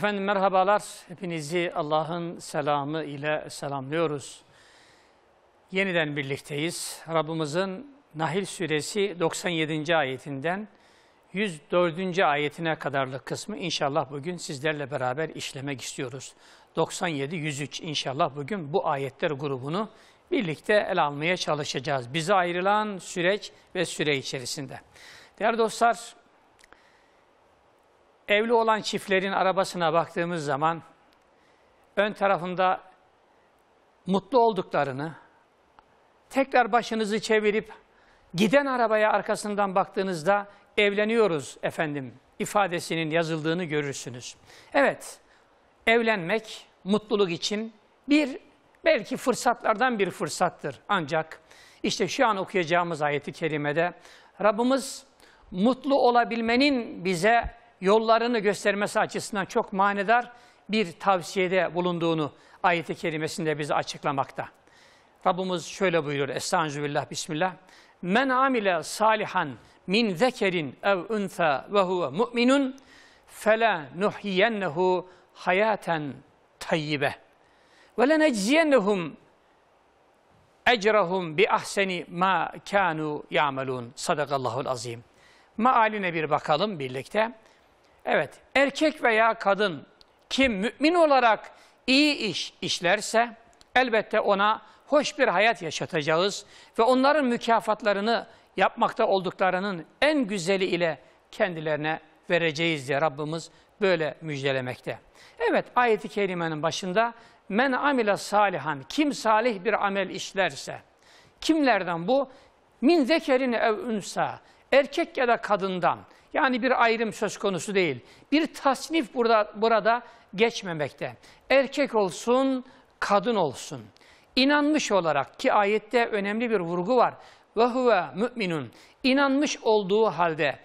Efendim merhabalar. Hepinizi Allah'ın selamı ile selamlıyoruz. Yeniden birlikteyiz. Rabbimizin Nahil suresi 97. ayetinden 104. ayetine kadarlık kısmı inşallah bugün sizlerle beraber işlemek istiyoruz. 97-103 inşallah bugün bu ayetler grubunu birlikte ele almaya çalışacağız. Bize ayrılan süreç ve süre içerisinde. Değerli dostlar, Evli olan çiftlerin arabasına baktığımız zaman ön tarafında mutlu olduklarını, tekrar başınızı çevirip giden arabaya arkasından baktığınızda evleniyoruz efendim ifadesinin yazıldığını görürsünüz. Evet, evlenmek mutluluk için bir belki fırsatlardan bir fırsattır. Ancak işte şu an okuyacağımız ayeti kerimede Rabbimiz mutlu olabilmenin bize yollarını göstermesi açısından çok manidar bir tavsiyede bulunduğunu ayeti kerimesinde bize açıklamakta. Rabbimiz şöyle buyuruyor. Estağfirullah, Bismillah. Men amile salihan min zekerin ev unsa ve huve mu'minun fele nuhiyennehu hayaten tayyibe ve lenecziyennehum ecrahum bi ahseni ma kanu ya'melun. Sadakallahul azim. Maaline bir bakalım birlikte. Evet, erkek veya kadın kim mümin olarak iyi iş işlerse elbette ona hoş bir hayat yaşatacağız ve onların mükafatlarını yapmakta olduklarının en güzeli ile kendilerine vereceğiz diye Rabbimiz böyle müjdelemekte. Evet ayeti kerimenin başında men amile salihan kim salih bir amel işlerse kimlerden bu? Min zekerini ev ünsa erkek ya da kadından yani bir ayrım söz konusu değil. Bir tasnif burada, burada geçmemekte. Erkek olsun, kadın olsun. İnanmış olarak ki ayette önemli bir vurgu var. Ve huve müminun. İnanmış olduğu halde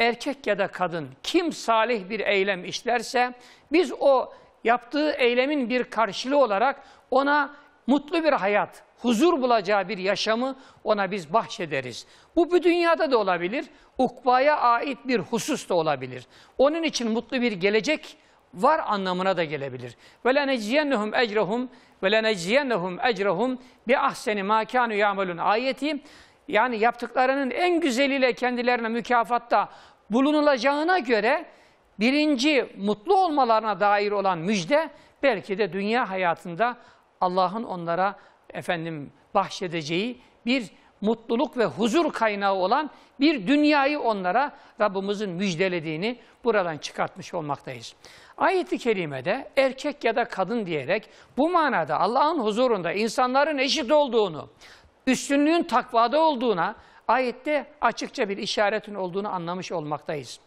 erkek ya da kadın kim salih bir eylem işlerse biz o yaptığı eylemin bir karşılığı olarak ona mutlu bir hayat, huzur bulacağı bir yaşamı ona biz bahşederiz. Bu bu dünyada da olabilir, ukbaya ait bir husus da olabilir. Onun için mutlu bir gelecek var anlamına da gelebilir. Ve leneciyennehum ecrehum ve leneciyennehum ecrehum bi ahseni ma kanu ayeti yani yaptıklarının en güzeliyle kendilerine mükafatta bulunulacağına göre birinci mutlu olmalarına dair olan müjde belki de dünya hayatında Allah'ın onlara efendim bahşedeceği bir mutluluk ve huzur kaynağı olan bir dünyayı onlara Rabbimizin müjdelediğini buradan çıkartmış olmaktayız. Ayet-i kerimede erkek ya da kadın diyerek bu manada Allah'ın huzurunda insanların eşit olduğunu, üstünlüğün takvada olduğuna ayette açıkça bir işaretin olduğunu anlamış olmaktayız.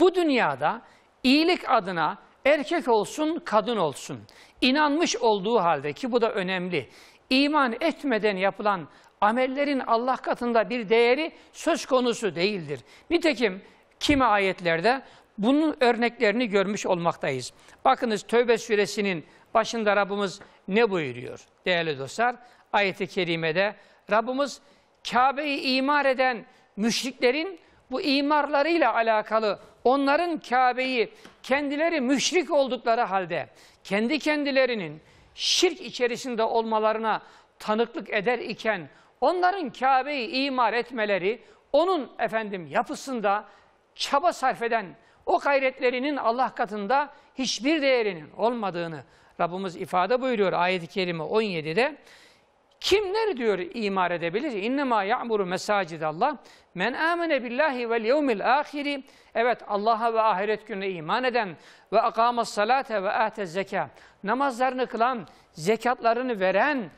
Bu dünyada iyilik adına erkek olsun kadın olsun inanmış olduğu halde ki bu da önemli iman etmeden yapılan amellerin Allah katında bir değeri söz konusu değildir. Nitekim kimi ayetlerde bunun örneklerini görmüş olmaktayız. Bakınız Tövbe suresinin başında Rabbimiz ne buyuruyor değerli dostlar? Ayet-i kerimede Rabbimiz Kabe'yi imar eden müşriklerin bu imarlarıyla alakalı onların Kabe'yi kendileri müşrik oldukları halde kendi kendilerinin şirk içerisinde olmalarına tanıklık eder iken onların Kabe'yi imar etmeleri onun efendim yapısında çaba sarf eden o gayretlerinin Allah katında hiçbir değerinin olmadığını Rabbimiz ifade buyuruyor ayet-i kerime 17'de. Kimler diyor imar edebilir? İnnemâ ya'muru mesâcidallah men âmene billahi vel yevmil âhiri Evet Allah'a ve ahiret gününe iman eden ve akâmas salate ve âte zekâ namazlarını kılan, zekatlarını veren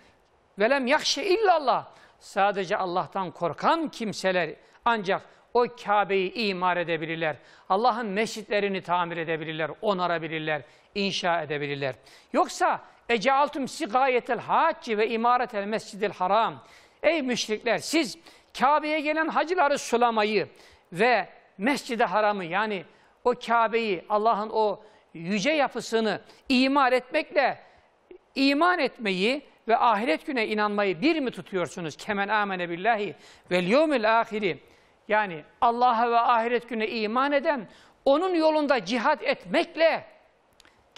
ve lem yakşe illallah sadece Allah'tan korkan kimseler ancak o Kabe'yi imar edebilirler. Allah'ın mescitlerini tamir edebilirler, onarabilirler, inşa edebilirler. Yoksa Ecealtum sigayetel hacci ve imaretel mescidil haram. Ey müşrikler siz Kabe'ye gelen hacıları sulamayı ve mescid-i haramı yani o Kabe'yi Allah'ın o yüce yapısını imar etmekle iman etmeyi ve ahiret güne inanmayı bir mi tutuyorsunuz? Kemen amene billahi vel yevmil ahiri. Yani Allah'a ve ahiret güne iman eden onun yolunda cihat etmekle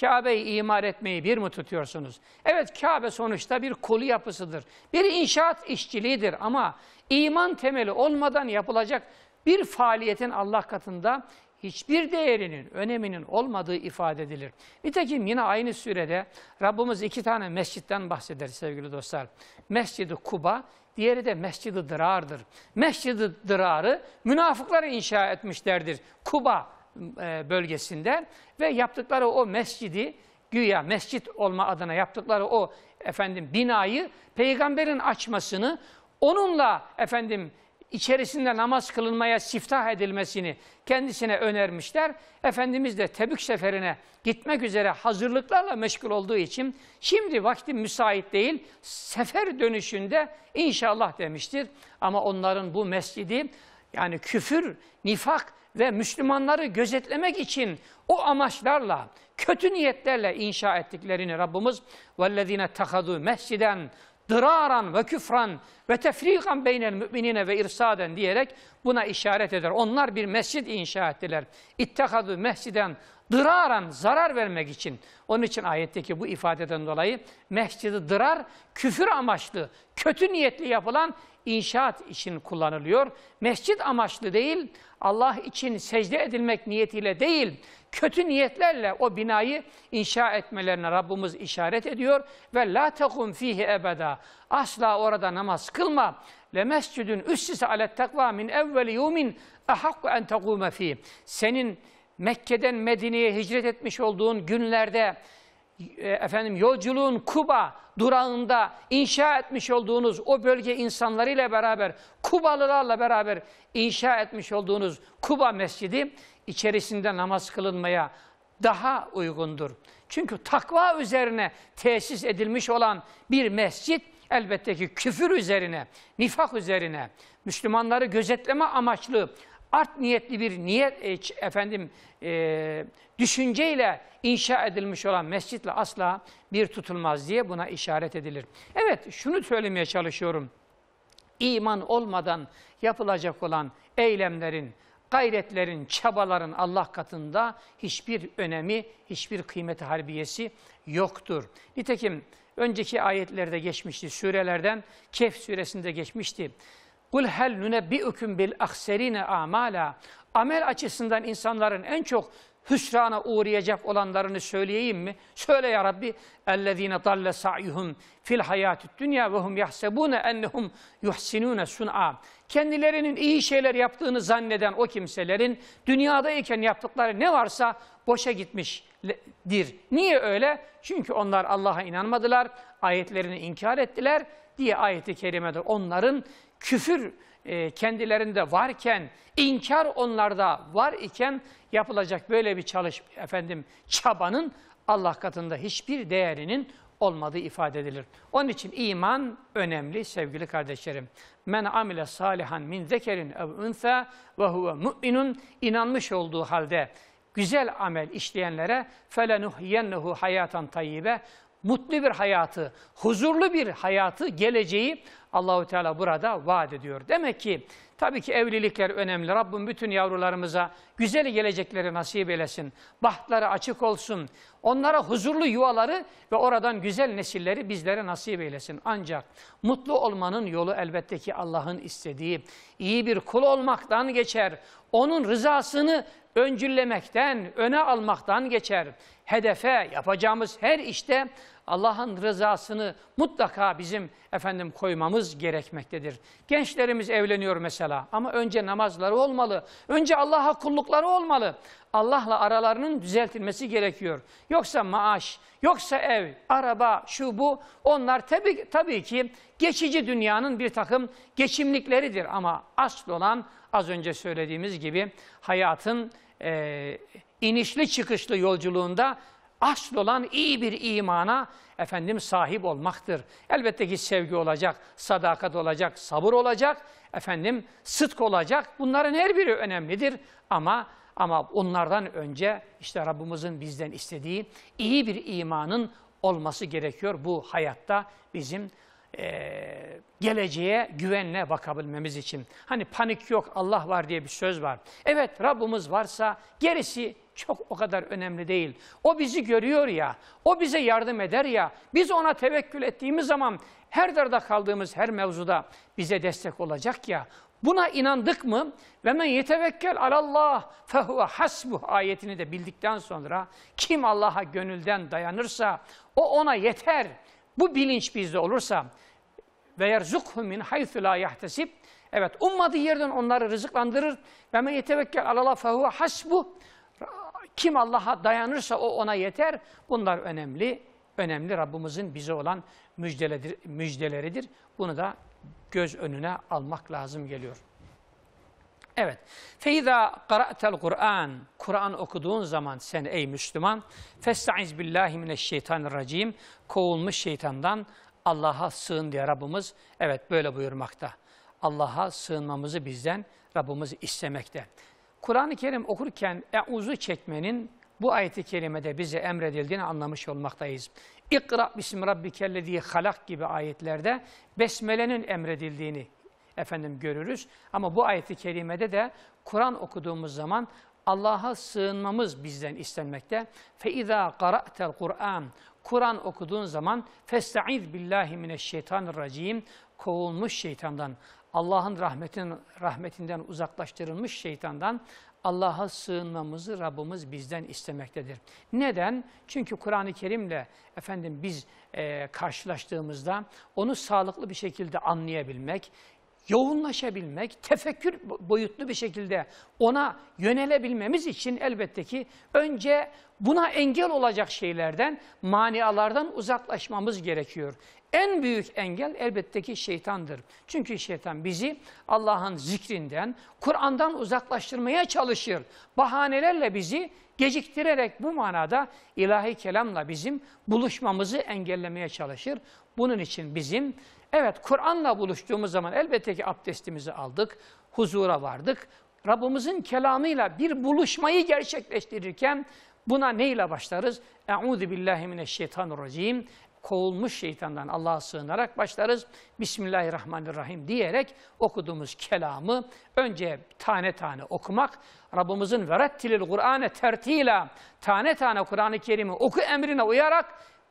Kabe'yi imar etmeyi bir mi tutuyorsunuz? Evet Kabe sonuçta bir kolu yapısıdır. Bir inşaat işçiliğidir ama iman temeli olmadan yapılacak bir faaliyetin Allah katında hiçbir değerinin, öneminin olmadığı ifade edilir. Nitekim yine aynı sürede Rabbimiz iki tane mescitten bahseder sevgili dostlar. Mescid-i Kuba, diğeri de Mescid-i Dırar'dır. Mescid-i Dırar'ı münafıklar inşa etmişlerdir. Kuba, e, bölgesinde ve yaptıkları o mescidi güya mescit olma adına yaptıkları o efendim binayı peygamberin açmasını onunla efendim içerisinde namaz kılınmaya siftah edilmesini kendisine önermişler. Efendimiz de Tebük seferine gitmek üzere hazırlıklarla meşgul olduğu için şimdi vakti müsait değil, sefer dönüşünde inşallah demiştir. Ama onların bu mescidi yani küfür, nifak ve Müslümanları gözetlemek için o amaçlarla, kötü niyetlerle inşa ettiklerini Rabbimiz وَالَّذ۪ينَ اتَّخَذُوا مَسْجِدًا dıraran ve küfran ve tefrikan beynel müminine ve irsaden diyerek buna işaret eder. Onlar bir mescid inşa ettiler. İttekadü mesciden dıraran zarar vermek için. Onun için ayetteki bu ifadeden dolayı mescidi dırar küfür amaçlı, kötü niyetli yapılan inşaat için kullanılıyor. Mescit amaçlı değil, Allah için secde edilmek niyetiyle değil, kötü niyetlerle o binayı inşa etmelerine Rabbimiz işaret ediyor. Ve la tekum fihi ebeda. Asla orada namaz kılma. Le mescidün üssise alet takva min evveli yumin ahakku en tegume fi. Senin Mekke'den Medine'ye hicret etmiş olduğun günlerde e, efendim yolculuğun Kuba durağında inşa etmiş olduğunuz o bölge insanlarıyla beraber Kubalılarla beraber inşa etmiş olduğunuz Kuba Mescidi içerisinde namaz kılınmaya daha uygundur. Çünkü takva üzerine tesis edilmiş olan bir mescit elbette ki küfür üzerine, nifak üzerine, Müslümanları gözetleme amaçlı art niyetli bir niyet e, efendim e, düşünceyle inşa edilmiş olan mescitle asla bir tutulmaz diye buna işaret edilir. Evet şunu söylemeye çalışıyorum. İman olmadan yapılacak olan eylemlerin, gayretlerin, çabaların Allah katında hiçbir önemi, hiçbir kıymeti harbiyesi yoktur. Nitekim önceki ayetlerde geçmişti, sürelerden Kehf suresinde geçmişti. Kul hel nünebbi'üküm bil ahserine amala. Amel açısından insanların en çok hüsrana uğrayacak olanlarını söyleyeyim mi? Söyle ya Rabbi. Ellezine dalle sa'yuhum fil hayatü dünya ve hum yahsebune ennehum yuhsinune sun'a. Kendilerinin iyi şeyler yaptığını zanneden o kimselerin dünyadayken yaptıkları ne varsa boşa gitmişdir. Niye öyle? Çünkü onlar Allah'a inanmadılar, ayetlerini inkar ettiler diye ayeti kerimedir. Onların küfür e, kendilerinde varken, inkar onlarda var iken yapılacak böyle bir çalış efendim çabanın Allah katında hiçbir değerinin olmadığı ifade edilir. Onun için iman önemli sevgili kardeşlerim. Men amile salihan min zekerin ev unsa ve huve mu'minun inanmış olduğu halde güzel amel işleyenlere felenuhyennehu hayatan tayyibe mutlu bir hayatı, huzurlu bir hayatı, geleceği Allahu Teala burada vaat ediyor. Demek ki tabii ki evlilikler önemli. Rabbim bütün yavrularımıza güzel gelecekleri nasip eylesin. Bahtları açık olsun. Onlara huzurlu yuvaları ve oradan güzel nesilleri bizlere nasip eylesin. Ancak mutlu olmanın yolu elbette ki Allah'ın istediği. iyi bir kul olmaktan geçer. Onun rızasını öncüllemekten, öne almaktan geçer. Hedefe yapacağımız her işte Allah'ın rızasını mutlaka bizim efendim koymamız gerekmektedir. Gençlerimiz evleniyor mesela ama önce namazları olmalı. Önce Allah'a kullukları olmalı. Allah'la aralarının düzeltilmesi gerekiyor. Yoksa maaş, yoksa ev, araba, şu bu onlar tabii, tabii ki geçici dünyanın bir takım geçimlikleridir. Ama asıl olan az önce söylediğimiz gibi hayatın e, inişli çıkışlı yolculuğunda asıl olan iyi bir imana efendim sahip olmaktır. Elbette ki sevgi olacak, sadakat olacak, sabır olacak, efendim sıdk olacak. Bunların her biri önemlidir ama ama onlardan önce işte Rabbimizin bizden istediği iyi bir imanın olması gerekiyor bu hayatta bizim e, geleceğe güvenle bakabilmemiz için. Hani panik yok Allah var diye bir söz var. Evet Rabbimiz varsa gerisi çok o kadar önemli değil. O bizi görüyor ya, o bize yardım eder ya, biz ona tevekkül ettiğimiz zaman her darda kaldığımız her mevzuda bize destek olacak ya. Buna inandık mı? Ve men yetevekkel alallah fehuve hasbuh ayetini de bildikten sonra kim Allah'a gönülden dayanırsa o ona yeter.'' Bu bilinç bizde olursa ve yerzukhu min haythu la yahtesib Evet ummadığı yerden onları rızıklandırır. Ve men yetevekkel alallah fehuve hasbu kim Allah'a dayanırsa o ona yeter. Bunlar önemli. Önemli Rabbimizin bize olan müjdeleridir. Bunu da göz önüne almak lazım geliyor. Evet. Feiza qara'tel Kur'an. Kur'an okuduğun zaman sen ey Müslüman festaiz billahi mineşşeytanirracim. Kovulmuş şeytandan Allah'a sığın diye Rabbimiz evet böyle buyurmakta. Allah'a sığınmamızı bizden Rabbimiz istemekte. Kur'an-ı Kerim okurken euzu çekmenin bu ayeti kerimede bize emredildiğini anlamış olmaktayız. İkra bismi rabbikellezi halak gibi ayetlerde besmelenin emredildiğini, efendim görürüz. Ama bu ayeti kerimede de Kur'an okuduğumuz zaman Allah'a sığınmamız bizden istenmekte. Fe iza qara'tel Kur'an. Kur'an okuduğun zaman festaiz billahi mineşşeytanirracim. Kovulmuş şeytandan, Allah'ın rahmetin rahmetinden uzaklaştırılmış şeytandan Allah'a sığınmamızı Rabbimiz bizden istemektedir. Neden? Çünkü Kur'an-ı Kerim'le efendim biz e, karşılaştığımızda onu sağlıklı bir şekilde anlayabilmek, yoğunlaşabilmek, tefekkür boyutlu bir şekilde ona yönelebilmemiz için elbette ki önce buna engel olacak şeylerden, manialardan uzaklaşmamız gerekiyor. En büyük engel elbette ki şeytandır. Çünkü şeytan bizi Allah'ın zikrinden, Kur'an'dan uzaklaştırmaya çalışır. Bahanelerle bizi geciktirerek bu manada ilahi kelamla bizim buluşmamızı engellemeye çalışır. Bunun için bizim Evet, Kur'an'la buluştuğumuz zaman elbette ki abdestimizi aldık, huzura vardık. Rabbimizin kelamıyla bir buluşmayı gerçekleştirirken buna neyle başlarız? Euzu billahi mineşşeytanirracim. Kovulmuş şeytandan Allah'a sığınarak başlarız. Bismillahirrahmanirrahim diyerek okuduğumuz kelamı önce tane tane okumak, Rabbimizin verettilil Kur'ane tertila, tane tane Kur'an-ı Kerim'i oku emrine uyarak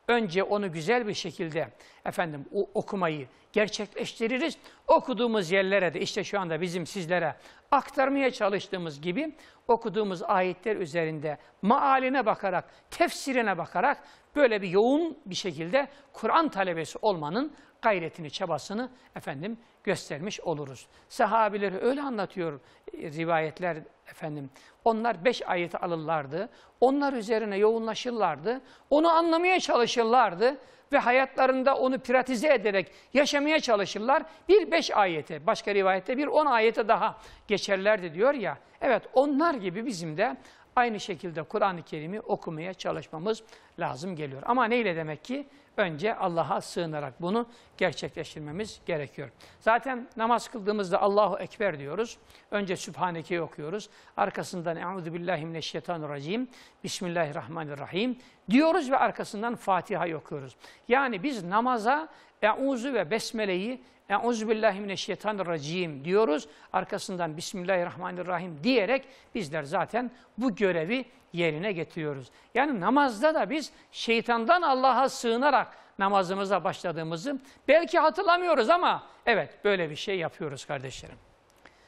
Önce onu güzel bir şekilde efendim okumayı gerçekleştiririz. Okuduğumuz yerlere de işte şu anda bizim sizlere aktarmaya çalıştığımız gibi okuduğumuz ayetler üzerinde maaline bakarak, tefsirine bakarak böyle bir yoğun bir şekilde Kur'an talebesi olmanın gayretini, çabasını efendim göstermiş oluruz. Sahabileri öyle anlatıyor e, rivayetler efendim. Onlar beş ayeti alırlardı. Onlar üzerine yoğunlaşırlardı. Onu anlamaya çalışırlardı ve hayatlarında onu piratize ederek yaşamaya çalışırlar. Bir beş ayete, başka rivayette bir on ayete daha geçerlerdi diyor ya. Evet onlar gibi bizim de aynı şekilde Kur'an-ı Kerim'i okumaya çalışmamız lazım geliyor. Ama neyle demek ki? Önce Allah'a sığınarak bunu gerçekleştirmemiz gerekiyor. Zaten namaz kıldığımızda Allahu Ekber diyoruz. Önce Sübhaneke'yi okuyoruz. Arkasından Euzubillahimineşşeytanirracim, Bismillahirrahmanirrahim diyoruz ve arkasından Fatiha'yı okuyoruz. Yani biz namaza Euzu ve Besmele'yi Euzubillahimineşşeytanirracim diyoruz. Arkasından Bismillahirrahmanirrahim diyerek bizler zaten bu görevi yerine getiriyoruz. Yani namazda da biz şeytandan Allah'a sığınarak namazımıza başladığımızı belki hatırlamıyoruz ama evet böyle bir şey yapıyoruz kardeşlerim.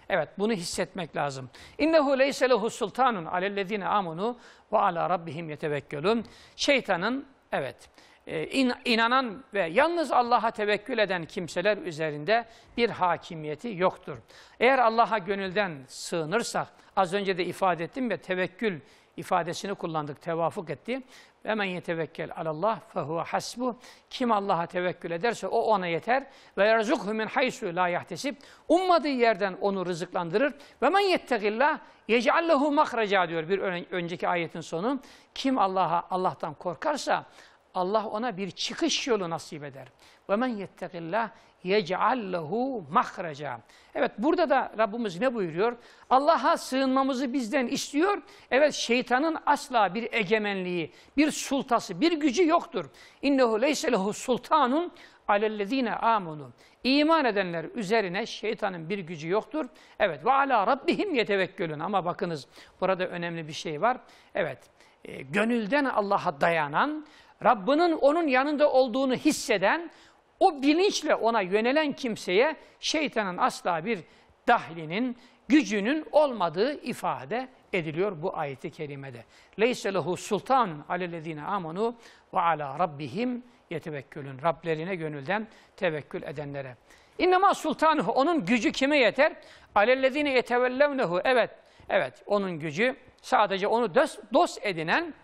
Evet bunu hissetmek lazım. İnnehu leyse lehu sultanun alellezine amunu ve ala rabbihim yetevekkelun. Şeytanın evet ee, in, inanan ve yalnız Allah'a tevekkül eden kimseler üzerinde bir hakimiyeti yoktur. Eğer Allah'a gönülden sığınırsak, az önce de ifade ettim ve tevekkül ifadesini kullandık, tevafuk etti. Ve men yetevekkel alallah fehuve hasbu. Kim Allah'a tevekkül ederse o ona yeter. Ve yerzukhu min haysu la yahtesib. Ummadığı yerden onu rızıklandırır. Ve men yettegillah yeceallehu mahreca diyor bir önceki ayetin sonu. Kim Allah'a Allah'tan korkarsa Allah ona bir çıkış yolu nasip eder. وَمَنْ يَتَّقِ اللّٰهِ يَجْعَلْ لَهُ مَخْرَجًا Evet burada da Rabbimiz ne buyuruyor? Allah'a sığınmamızı bizden istiyor. Evet şeytanın asla bir egemenliği, bir sultası, bir gücü yoktur. اِنَّهُ لَيْسَ لَهُ سُلْطَانٌ alellezine amunu. İman edenler üzerine şeytanın bir gücü yoktur. Evet ve ala rabbihim yetevekkülün. Ama bakınız burada önemli bir şey var. Evet e, gönülden Allah'a dayanan Rabbinin onun yanında olduğunu hisseden, o bilinçle ona yönelen kimseye şeytanın asla bir dahlinin, gücünün olmadığı ifade ediliyor bu ayeti kerimede. Leyse lehu sultan alellezine amanu ve ala rabbihim yetevekkülün. Rablerine gönülden tevekkül edenlere. İnnemâ sultanuhu. Onun gücü kime yeter? Alellezine yetevellevnehu. Evet, evet. Onun gücü sadece onu dost, dost edinen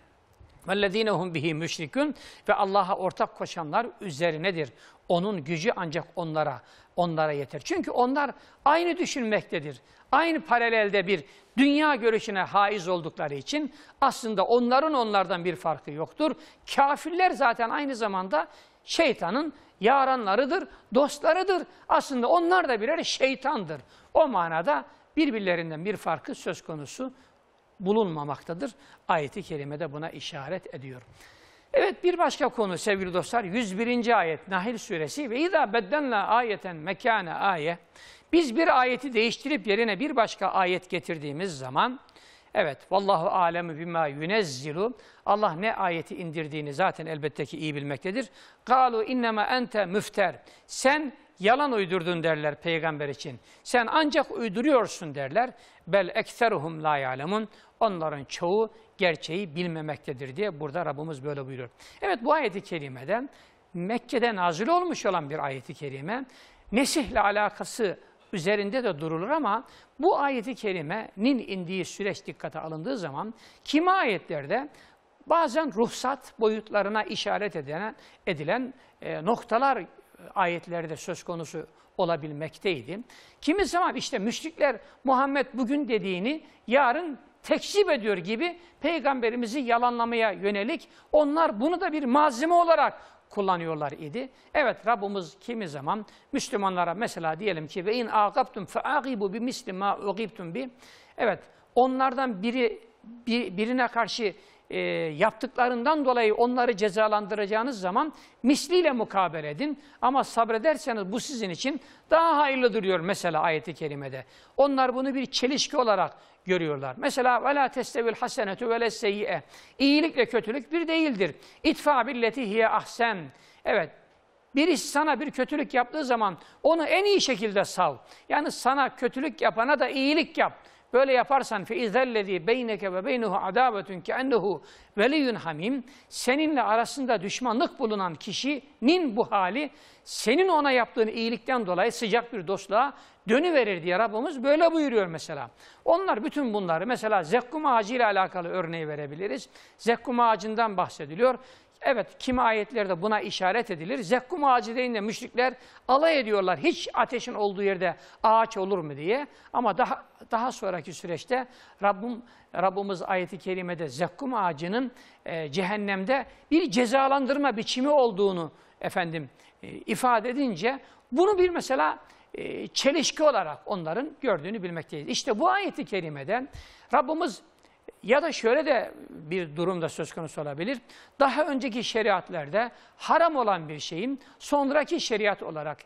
وَالَّذ۪ينَ هُمْ بِهِ مüşrikün Ve Allah'a ortak koşanlar üzerinedir. Onun gücü ancak onlara, onlara yeter. Çünkü onlar aynı düşünmektedir. Aynı paralelde bir dünya görüşüne haiz oldukları için aslında onların onlardan bir farkı yoktur. Kafirler zaten aynı zamanda şeytanın yaranlarıdır, dostlarıdır. Aslında onlar da birer şeytandır. O manada birbirlerinden bir farkı söz konusu bulunmamaktadır. Ayeti kerimede buna işaret ediyor. Evet bir başka konu sevgili dostlar 101. ayet Nahil suresi ve İza beddenla ayeten mekâne aye. Biz bir ayeti değiştirip yerine bir başka ayet getirdiğimiz zaman evet vallahu alemu bima yunezzilu Allah ne ayeti indirdiğini zaten elbette ki iyi bilmektedir. Kalu innema ente müfter. Sen yalan uydurdun derler peygamber için. Sen ancak uyduruyorsun derler. Bel ekseruhum la ya'lemun. Onların çoğu gerçeği bilmemektedir diye burada Rabbimiz böyle buyuruyor. Evet bu ayeti kerimeden Mekke'de nazil olmuş olan bir ayeti kerime. Mesih'le alakası üzerinde de durulur ama bu ayeti kerimenin indiği süreç dikkate alındığı zaman kimi ayetlerde bazen ruhsat boyutlarına işaret edilen, edilen e, noktalar ayetlerde söz konusu olabilmekteydi. Kimi zaman işte müşrikler Muhammed bugün dediğini yarın tekzip ediyor gibi peygamberimizi yalanlamaya yönelik onlar bunu da bir malzeme olarak kullanıyorlar idi. Evet Rabbimiz kimi zaman Müslümanlara mesela diyelim ki ve in aqabtum faaqibu aqibu bi misli ma uqibtum bi. Evet onlardan biri bir, birine karşı e, yaptıklarından dolayı onları cezalandıracağınız zaman misliyle mukabele edin. Ama sabrederseniz bu sizin için daha hayırlıdır diyor mesela ayeti kerimede. Onlar bunu bir çelişki olarak görüyorlar. Mesela vela testevil hasenetu ve seyyi'e. İyilikle kötülük bir değildir. İtfa billeti hiye ahsen. Evet. Birisi sana bir kötülük yaptığı zaman onu en iyi şekilde sal. Yani sana kötülük yapana da iyilik yap. Böyle yaparsan fe izellezî beyneke ve beynehu adâbetun ki ennehu veliyun hamim. Seninle arasında düşmanlık bulunan kişinin bu hali senin ona yaptığın iyilikten dolayı sıcak bir dostluğa dönüverir diye Rabbimiz böyle buyuruyor mesela. Onlar bütün bunları mesela zekkum ağacı ile alakalı örneği verebiliriz. Zekkum ağacından bahsediliyor. Evet kimi ayetlerde buna işaret edilir. Zekkum ağacı deyince müşrikler alay ediyorlar. Hiç ateşin olduğu yerde ağaç olur mu diye. Ama daha daha sonraki süreçte Rabbim Rabbimiz ayeti kerimede zekkum ağacının e, cehennemde bir cezalandırma biçimi olduğunu efendim e, ifade edince bunu bir mesela e, çelişki olarak onların gördüğünü bilmekteyiz. İşte bu ayeti kerimeden Rabbimiz ya da şöyle de bir durum da söz konusu olabilir. Daha önceki şeriatlerde haram olan bir şeyin sonraki şeriat olarak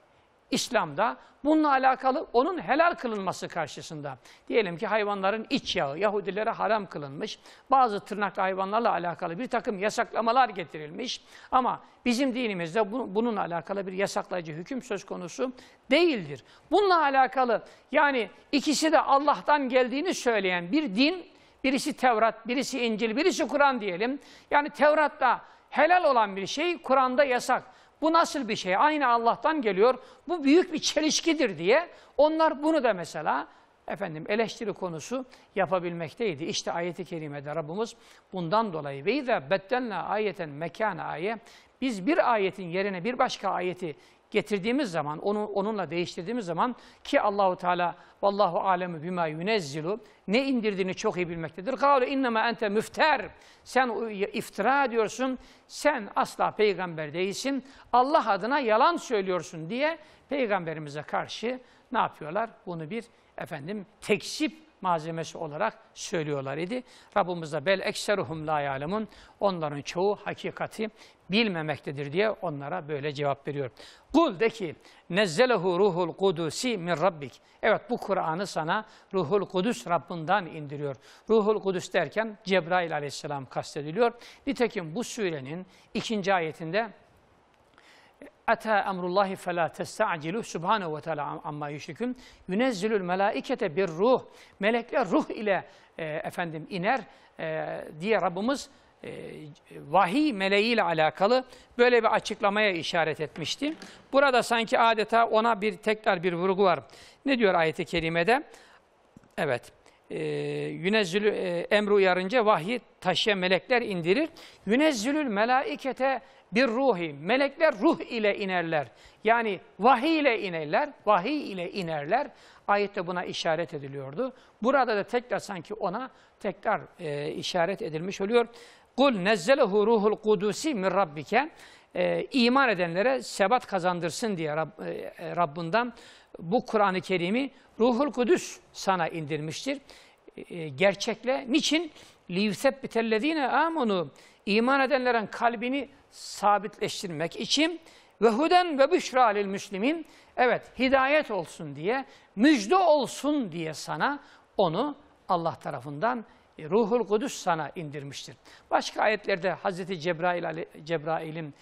İslam'da bununla alakalı onun helal kılınması karşısında diyelim ki hayvanların iç yağı Yahudilere haram kılınmış bazı tırnaklı hayvanlarla alakalı bir takım yasaklamalar getirilmiş ama bizim dinimizde bu, bununla alakalı bir yasaklayıcı hüküm söz konusu değildir. Bununla alakalı yani ikisi de Allah'tan geldiğini söyleyen bir din Birisi Tevrat, birisi İncil, birisi Kur'an diyelim. Yani Tevrat'ta helal olan bir şey Kur'an'da yasak. Bu nasıl bir şey? Aynı Allah'tan geliyor. Bu büyük bir çelişkidir diye onlar bunu da mesela efendim eleştiri konusu yapabilmekteydi. İşte ayeti kerimede Rabbimiz bundan dolayı ve izâ bettelnâ ayeten mekâne ayet. biz bir ayetin yerine bir başka ayeti getirdiğimiz zaman, onu onunla değiştirdiğimiz zaman ki Allahu Teala vallahu alemu bima yunezzilu ne indirdiğini çok iyi bilmektedir. Kavlu innema ente müfter. Sen iftira ediyorsun Sen asla peygamber değilsin. Allah adına yalan söylüyorsun diye peygamberimize karşı ne yapıyorlar? Bunu bir efendim tekzip malzemesi olarak söylüyorlar idi. Rabbimiz de bel ekseruhum la yalemun onların çoğu hakikati bilmemektedir diye onlara böyle cevap veriyor. Kul de ki nezzelehu ruhul kudusi min rabbik. Evet bu Kur'an'ı sana ruhul kudüs Rabbinden indiriyor. Ruhul kudüs derken Cebrail aleyhisselam kastediliyor. Nitekim bu surenin ikinci ayetinde Ata emrullahi fela testa'ciluh subhanehu ve teala amma yüşrikün. Yünezzülül melaikete bir ruh. Melekler ruh ile e, efendim iner e, diye Rabbimiz e, vahiy meleğiyle alakalı böyle bir açıklamaya işaret etmişti. Burada sanki adeta ona bir tekrar bir vurgu var. Ne diyor ayeti kerimede? Evet e, Yünezzülü e, uyarınca vahyi taşıyan melekler indirir. Yünezzülül melaikete bir ruhi. Melekler ruh ile inerler. Yani vahiy ile inerler. Vahiy ile inerler. Ayette buna işaret ediliyordu. Burada da tekrar sanki ona tekrar e, işaret edilmiş oluyor. Kul nezzelehu ruhul kudusi min rabbike. E, iman edenlere sebat kazandırsın diye Rab, e, Rabbinden bu Kur'an-ı Kerim'i Ruhul Kudüs sana indirmiştir. E, e gerçekle. Niçin? لِيُثَبِّتَ الَّذ۪ينَ amonu iman edenlerin kalbini sabitleştirmek için ve huden ve büşra lil müslimin evet hidayet olsun diye müjde olsun diye sana onu Allah tarafından e, Ruhul Kudüs sana indirmiştir. Başka ayetlerde Hazreti Cebrail Cebrail'in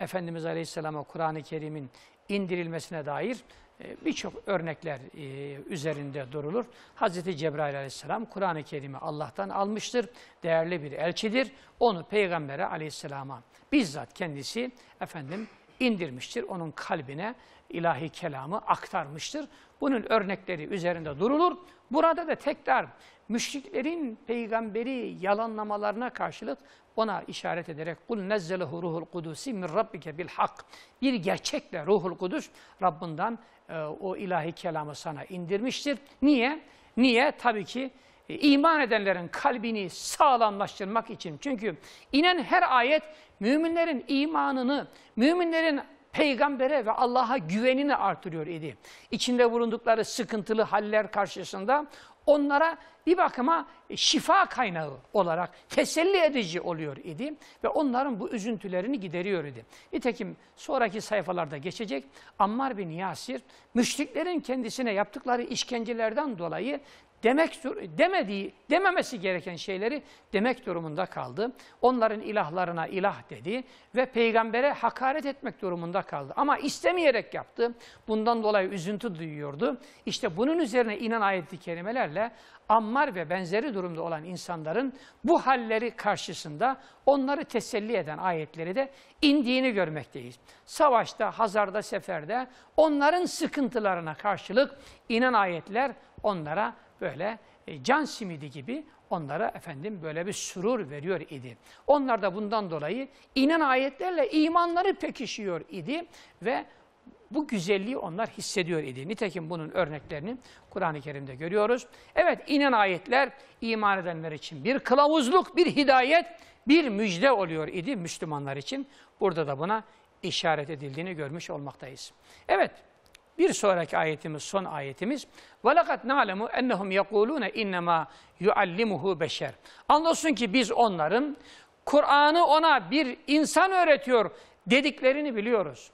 Efendimiz Aleyhisselam'a Kur'an-ı Kerim'in indirilmesine dair ee, birçok örnekler e, üzerinde durulur. Hz. Cebrail aleyhisselam Kur'an-ı Kerim'i Allah'tan almıştır. Değerli bir elçidir. Onu Peygamber'e aleyhisselama bizzat kendisi efendim indirmiştir. Onun kalbine ilahi kelamı aktarmıştır. Bunun örnekleri üzerinde durulur. Burada da tekrar müşriklerin peygamberi yalanlamalarına karşılık ona işaret ederek kul nezzelehu ruhul kudusi min rabbike bil hak bir gerçekle ruhul kudüs Rabbinden e, o ilahi kelamı sana indirmiştir. Niye? Niye? Tabii ki e, iman edenlerin kalbini sağlamlaştırmak için. Çünkü inen her ayet müminlerin imanını, müminlerin peygambere ve Allah'a güvenini artırıyor idi. İçinde bulundukları sıkıntılı haller karşısında onlara bir bakıma şifa kaynağı olarak teselli edici oluyor idi ve onların bu üzüntülerini gideriyor idi. Nitekim sonraki sayfalarda geçecek Ammar bin Yasir müşriklerin kendisine yaptıkları işkencelerden dolayı demek demediği, dememesi gereken şeyleri demek durumunda kaldı. Onların ilahlarına ilah dedi ve peygambere hakaret etmek durumunda kaldı. Ama istemeyerek yaptı. Bundan dolayı üzüntü duyuyordu. İşte bunun üzerine inen ayet-i kerimelerle Ammar ve benzeri durumda olan insanların bu halleri karşısında onları teselli eden ayetleri de indiğini görmekteyiz. Savaşta, hazarda, seferde onların sıkıntılarına karşılık inen ayetler onlara böyle e, can simidi gibi onlara efendim böyle bir surur veriyor idi. Onlar da bundan dolayı inen ayetlerle imanları pekişiyor idi ve bu güzelliği onlar hissediyor idi. Nitekim bunun örneklerini Kur'an-ı Kerim'de görüyoruz. Evet inen ayetler iman edenler için bir kılavuzluk, bir hidayet, bir müjde oluyor idi Müslümanlar için. Burada da buna işaret edildiğini görmüş olmaktayız. Evet. Bir sonraki ayetimiz, son ayetimiz. وَلَقَدْ نَعْلَمُ اَنَّهُمْ يَقُولُونَ اِنَّمَا يُعَلِّمُهُ beşer. Anlasın ki biz onların Kur'an'ı ona bir insan öğretiyor dediklerini biliyoruz.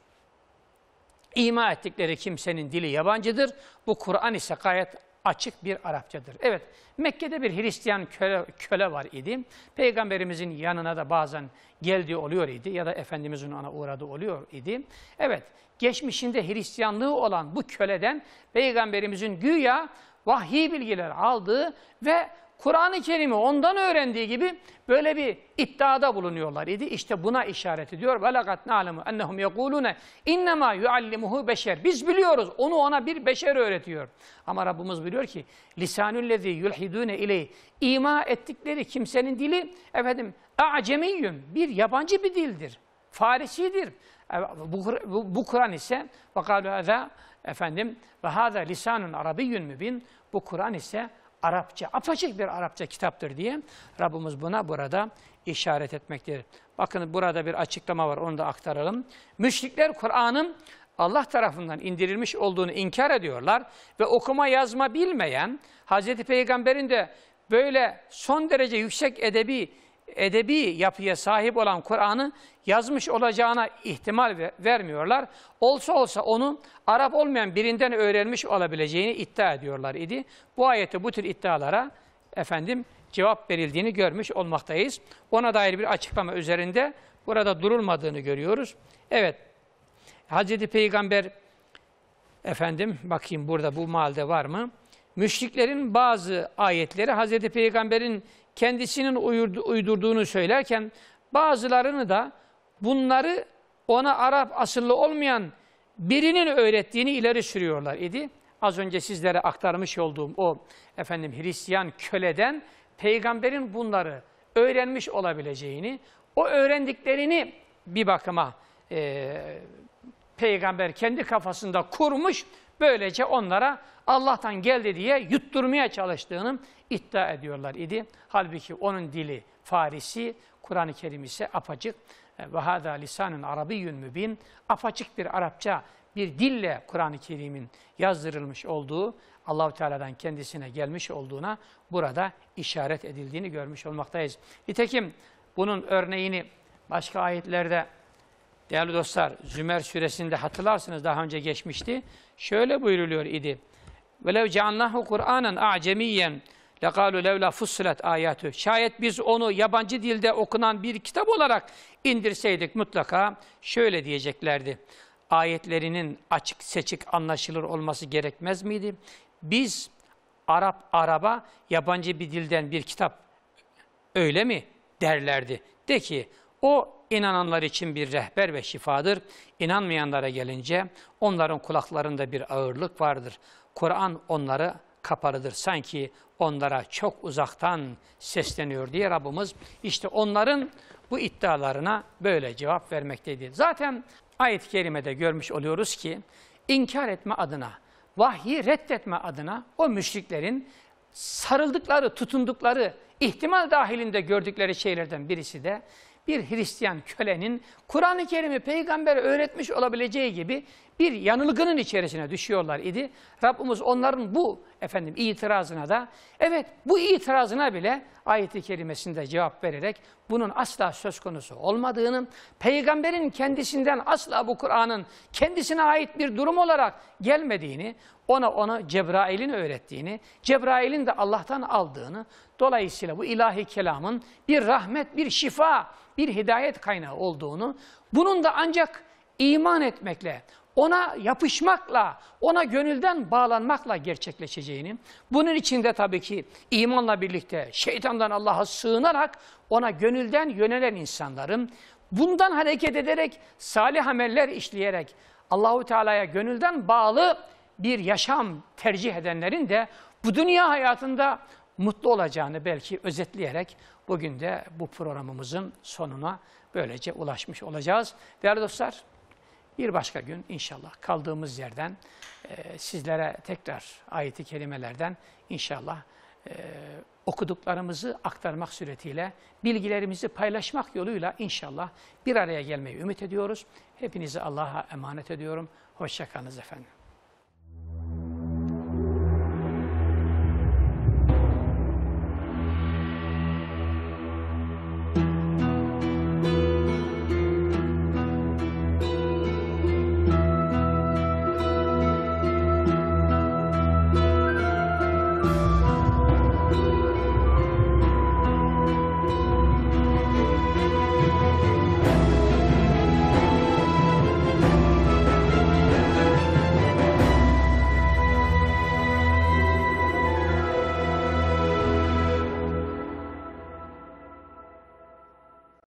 İma ettikleri kimsenin dili yabancıdır. Bu Kur'an ise gayet açık bir Arapçadır. Evet, Mekke'de bir Hristiyan köle, köle var idi. Peygamberimizin yanına da bazen geldiği oluyor idi ya da Efendimizin ona uğradığı oluyor idi. Evet, geçmişinde Hristiyanlığı olan bu köleden Peygamberimizin güya vahiy bilgiler aldığı ve Kur'an-ı Kerim'i ondan öğrendiği gibi böyle bir iddiada bulunuyorlar idi. İşte buna işaret ediyor. وَلَقَدْ نَعْلَمُ اَنَّهُمْ يَقُولُونَ اِنَّمَا يُعَلِّمُهُ beşer. Biz biliyoruz onu ona bir beşer öğretiyor. Ama Rabbimiz biliyor ki لِسَانُ الَّذ۪ي يُلْحِدُونَ اِلَيْهِ İma ettikleri kimsenin dili efendim اَعْجَمِيُّن bir yabancı bir dildir. Farisidir bu, bu Kur'an ise vakalu hâzâ efendim ve hâzâ lisanun arabiyyün mübin bu Kur'an ise Arapça, apaçık bir Arapça kitaptır diye Rabbimiz buna burada işaret etmektedir. Bakın burada bir açıklama var, onu da aktaralım. Müşrikler Kur'an'ın Allah tarafından indirilmiş olduğunu inkar ediyorlar ve okuma yazma bilmeyen Hz. Peygamber'in de böyle son derece yüksek edebi edebi yapıya sahip olan Kur'an'ı yazmış olacağına ihtimal vermiyorlar. Olsa olsa onu Arap olmayan birinden öğrenmiş olabileceğini iddia ediyorlar idi. Bu ayeti bu tür iddialara efendim cevap verildiğini görmüş olmaktayız. Ona dair bir açıklama üzerinde burada durulmadığını görüyoruz. Evet, Hazreti Peygamber efendim bakayım burada bu malde var mı? Müşriklerin bazı ayetleri Hazreti Peygamber'in kendisinin uydurduğunu söylerken bazılarını da bunları ona Arap asıllı olmayan birinin öğrettiğini ileri sürüyorlar idi. Az önce sizlere aktarmış olduğum o efendim Hristiyan köleden peygamberin bunları öğrenmiş olabileceğini, o öğrendiklerini bir bakıma e, peygamber kendi kafasında kurmuş, Böylece onlara Allah'tan geldi diye yutturmaya çalıştığını iddia ediyorlar idi. Halbuki onun dili Farisi, Kur'an-ı Kerim ise apacık. وَهَذَا e, lisanun arabiyyun mübin. Apaçık bir Arapça bir dille Kur'an-ı Kerim'in yazdırılmış olduğu, Allahu Teala'dan kendisine gelmiş olduğuna burada işaret edildiğini görmüş olmaktayız. Nitekim bunun örneğini başka ayetlerde Değerli dostlar, Zümer suresinde hatırlarsınız daha önce geçmişti. Şöyle buyuruluyor idi. وَلَوْ جَعَلْنَاهُ قُرْآنًا اَعْجَمِيًّا لَقَالُوا لَوْلَا فُصِّلَتْ ayatü. Şayet biz onu yabancı dilde okunan bir kitap olarak indirseydik mutlaka şöyle diyeceklerdi. Ayetlerinin açık seçik anlaşılır olması gerekmez miydi? Biz Arap Araba yabancı bir dilden bir kitap öyle mi derlerdi. De ki o inananlar için bir rehber ve şifadır. İnanmayanlara gelince onların kulaklarında bir ağırlık vardır. Kur'an onları kapalıdır. Sanki onlara çok uzaktan sesleniyor diye Rabbimiz işte onların bu iddialarına böyle cevap vermektedir. Zaten ayet-i kerimede görmüş oluyoruz ki inkar etme adına, vahyi reddetme adına o müşriklerin sarıldıkları, tutundukları, ihtimal dahilinde gördükleri şeylerden birisi de bir Hristiyan kölenin Kur'an-ı Kerim'i peygambere öğretmiş olabileceği gibi bir yanılgının içerisine düşüyorlar idi. Rabbimiz onların bu efendim itirazına da evet bu itirazına bile ayeti kerimesinde cevap vererek bunun asla söz konusu olmadığını, peygamberin kendisinden asla bu Kur'an'ın kendisine ait bir durum olarak gelmediğini, ona onu Cebrail'in öğrettiğini, Cebrail'in de Allah'tan aldığını, Dolayısıyla bu ilahi kelamın bir rahmet, bir şifa, bir hidayet kaynağı olduğunu, bunun da ancak iman etmekle, ona yapışmakla, ona gönülden bağlanmakla gerçekleşeceğini, bunun içinde tabii ki imanla birlikte şeytandan Allah'a sığınarak ona gönülden yönelen insanların, bundan hareket ederek, salih ameller işleyerek, Allahu Teala'ya gönülden bağlı bir yaşam tercih edenlerin de bu dünya hayatında mutlu olacağını belki özetleyerek bugün de bu programımızın sonuna böylece ulaşmış olacağız. Değerli dostlar bir başka gün inşallah kaldığımız yerden e, sizlere tekrar ayeti kelimelerden inşallah e, okuduklarımızı aktarmak suretiyle bilgilerimizi paylaşmak yoluyla inşallah bir araya gelmeyi ümit ediyoruz. Hepinizi Allah'a emanet ediyorum. Hoşçakalınız efendim.